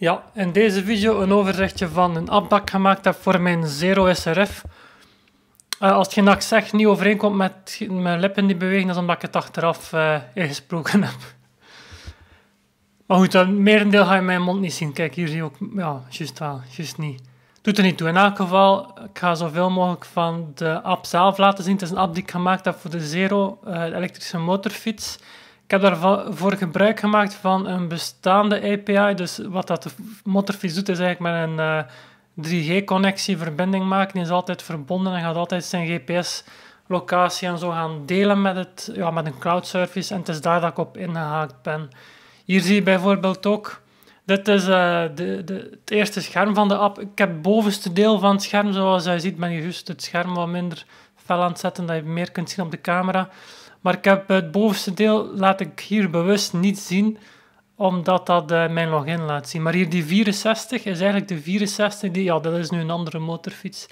Ja, in deze video een overzichtje van een ik gemaakt heb voor mijn Zero SRF. Eh, als je dat ik zeg niet overeenkomt met mijn lippen die bewegen, dat is omdat ik het achteraf gesproken eh, ingesproken heb. Maar goed, een merendeel ga je mijn mond niet zien. Kijk, hier zie je ook... Ja, juist wel, juist niet. Doet er niet toe. In elk geval, ik ga zoveel mogelijk van de app zelf laten zien. Het is een app die ik gemaakt heb voor de Zero, eh, elektrische motorfiets. Ik heb daarvoor gebruik gemaakt van een bestaande API. Dus wat dat Motorfiets doet, is eigenlijk met een 3G-connectie eh, verbinding maken. Die is altijd verbonden en gaat altijd zijn GPS-locatie en zo gaan delen met, het, ja, met een cloud service. En het is daar dat ik op ingehaakt ben. Hier zie je bijvoorbeeld ook. Dit is eh, de, de, het eerste scherm van de app. Ik heb het bovenste deel van het scherm, zoals je ziet, ben je juist het scherm wat minder fel aan het zetten, dat je meer kunt zien op de camera. Maar ik heb het bovenste deel laat ik hier bewust niet zien, omdat dat eh, mijn login laat zien. Maar hier die 64 is eigenlijk de 64 die, ja dat is nu een andere motorfiets.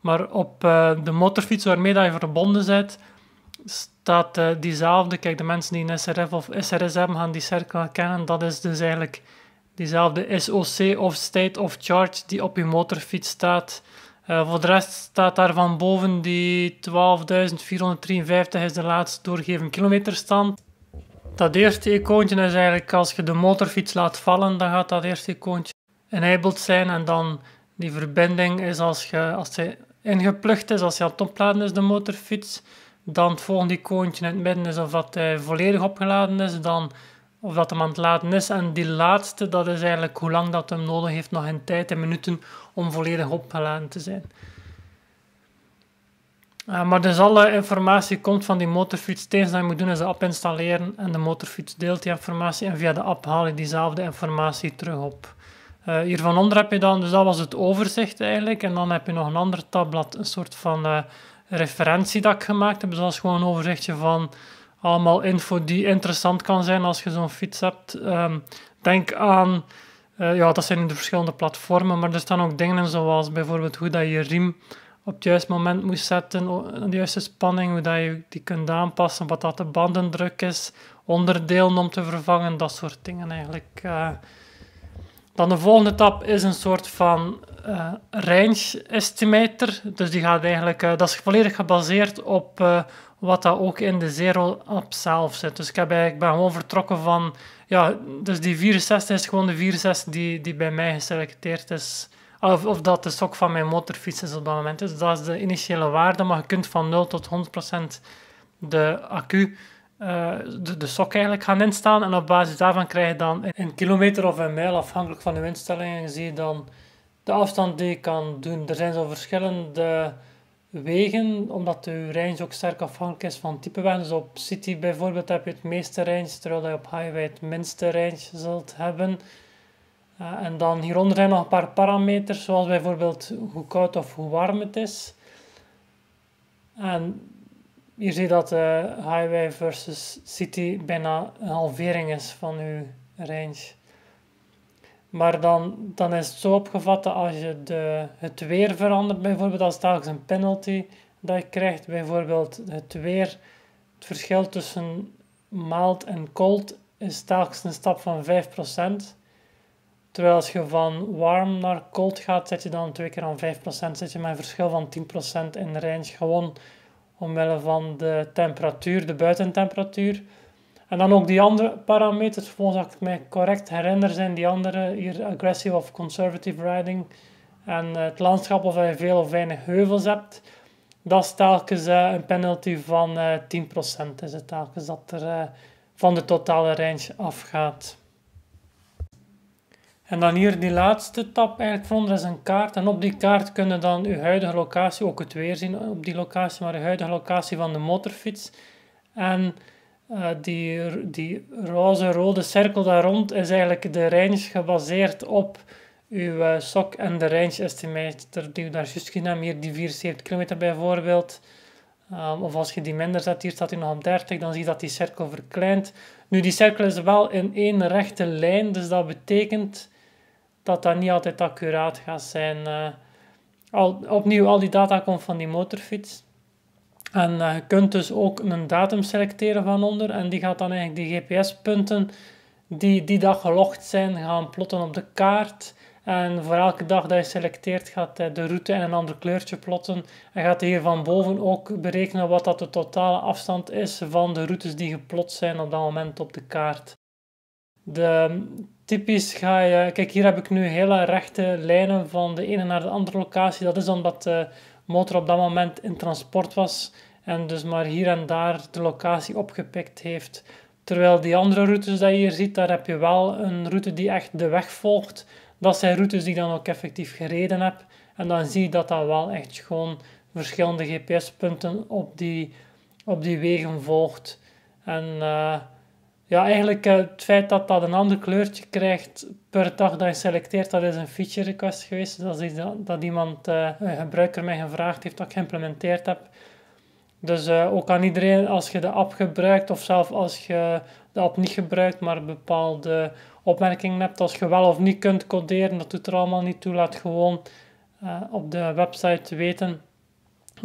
Maar op eh, de motorfiets waarmee dat je verbonden bent, staat eh, diezelfde. Kijk, de mensen die een SRF of SRS hebben gaan die cirkel kennen. Dat is dus eigenlijk diezelfde SOC of state of charge die op je motorfiets staat. Eh, voor de rest staat daar van boven die 12.453 is de laatste doorgegeven kilometerstand. Dat eerste icoontje is eigenlijk als je de motorfiets laat vallen, dan gaat dat eerste icoontje enabled zijn. En dan die verbinding is als, je, als hij ingeplucht is, als hij aan het opladen is, de motorfiets. Dan het volgende icoontje in het midden is of dat hij volledig opgeladen is. Dan of dat hem aan het laten is. En die laatste, dat is eigenlijk hoe lang dat hem nodig heeft, nog in tijd en minuten, om volledig opgeladen te zijn. Eh, maar dus alle informatie komt van die motorfiets. Het wat dat je moet doen is de app installeren en de motorfiets deelt die informatie. En via de app haal je diezelfde informatie terug op. Uh, hier van onder heb je dan, dus dat was het overzicht eigenlijk. En dan heb je nog een ander tabblad, een soort van uh, eh, referentiedak gemaakt heb. Dus dat is gewoon een overzichtje van allemaal info die interessant kan zijn als je zo'n fiets hebt. Ehm, denk aan, eh, ja, dat zijn de verschillende platformen, maar er staan ook dingen zoals bijvoorbeeld hoe dat je riem op het juiste moment moet zetten, de juiste spanning, hoe dat je die kunt aanpassen, wat dat de bandendruk is, onderdelen om te vervangen, dat soort dingen eigenlijk. Eh. Dan de volgende stap is een soort van eh, range estimator. Dus die gaat eigenlijk, eh, dat is volledig gebaseerd op eh, wat dat ook in de Zero app zelf zit. Dus ik, heb eigenlijk, ben gewoon vertrokken van, ja, dus die 64 is gewoon de 64 die, die bij mij geselecteerd is. Of, of dat de sok van mijn motorfiets is op dat moment. Dus dat is de initiële waarde, maar je kunt van 0 tot 100% de accu eh, de, de sok eigenlijk gaan instaan. En op basis daarvan krijg je dan een kilometer of een mijl, afhankelijk van je instellingen, zie je dan de afstand die je kan doen. Er zijn zo verschillende wegen, omdat je range ook sterk afhankelijk is van type weg. op city bijvoorbeeld heb je het meeste range, terwijl je op highway het minste range zult hebben. Eh, en dan hieronder zijn nog een paar parameters, zoals bijvoorbeeld hoe koud of hoe warm het is. En je ziet dat de eh, highway versus city bijna een halvering is van je range. Maar dan, dan is het zo opgevat als je de, het weer verandert, bijvoorbeeld als telkens een penalty dat je krijgt, bijvoorbeeld het weer, het verschil tussen mild en cold is telkens een stap van 5%. Terwijl als je van warm naar cold gaat, zit je dan twee keer aan 5%, zit je met een verschil van 10% in de range. Gewoon omwille van de temperatuur, de buitentemperatuur. En dan ook die andere parameters, volgens dat ik me correct herinner, zijn die andere hier aggressive of conservative riding en eh, het landschap of je veel of weinig heuvels hebt. Dat is telkens eh, een penalty van 10%, eh, is het telkens dat er van de totale range afgaat. En dan hier die laatste tab eigenlijk vond is een kaart. En op die kaart kunnen dan uw huidige locatie, ook het weer zien op die locatie, maar de huidige locatie van de motorfiets. En eh, die, die roze-rode cirkel daar rond is eigenlijk de range gebaseerd op uw uh, sok en de range estimator die u daar juist gezien Hier die 74 km bijvoorbeeld. Ehm, of als je die minder zet, hier staat hij nog op 30, dan zie je dat die cirkel verkleint. Nu, die cirkel is wel in één rechte lijn, dus dat betekent dat dat niet altijd accuraat gaat zijn. Uh, al, opnieuw, al die data komt van die motorfiets. En eh, je kunt dus ook een datum selecteren van onder. En die gaat dan eigenlijk die GPS-punten die die dag gelogd zijn, gaan plotten op de kaart. En voor elke dag dat je selecteert, gaat hij eh, de route in een ander kleurtje plotten. En gaat hij hier van boven ook berekenen wat dat de totale afstand is van de routes die geplot zijn op dat moment op de kaart. De, ehm, typisch ga je... Kijk, hier heb ik nu hele rechte lijnen van de ene naar de andere locatie. Dat is omdat de motor op dat moment in transport was en dus maar hier en daar de locatie opgepikt heeft. Terwijl die andere routes die je hier ziet, daar heb je wel een route die echt de weg volgt. Dat zijn routes die ik dan ook effectief gereden heb. En dan zie je dat dat wel echt gewoon verschillende GPS-punten op die, op die wegen volgt. En... Eh, ja, eigenlijk eh, het feit dat dat een ander kleurtje krijgt per dag dat je selecteert, dat is een feature request geweest. Dat is dat, dat iemand, eh, een gebruiker mij gevraagd heeft dat ik geïmplementeerd heb. Dus eh, ook aan iedereen, als je de app gebruikt of zelf als je de app niet gebruikt, maar bepaalde opmerkingen hebt, als je wel of niet kunt coderen, dat doet er allemaal niet toe. Laat gewoon op de website weten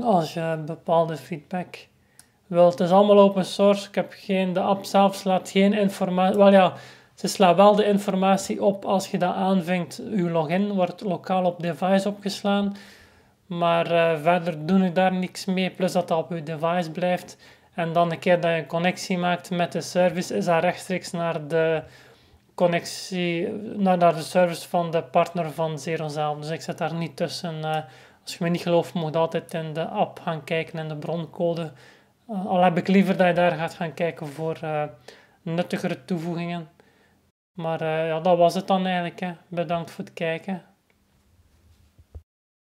als je bepaalde feedback wel, het is allemaal open source. Ik heb geen, de app zelf slaat geen informatie. Wel ja, ze slaat wel de informatie op als je dat aanvinkt. Uw login wordt lokaal op device opgeslaan. Maar eh, verder doe ik daar niks mee. Plus dat dat op uw device blijft. En dan een keer dat je een connectie maakt met de service, is dat rechtstreeks naar de connectie, naar, de service van de partner van Zero zelf. Dus ik zit daar niet tussen. Eh, als je me niet gelooft, moet je altijd in de app gaan kijken en de broncode al heb ik liever dat je daar gaat gaan kijken voor eh, nuttigere toevoegingen. Maar eh, ja, dat was het dan eigenlijk. Hè. Bedankt voor het kijken.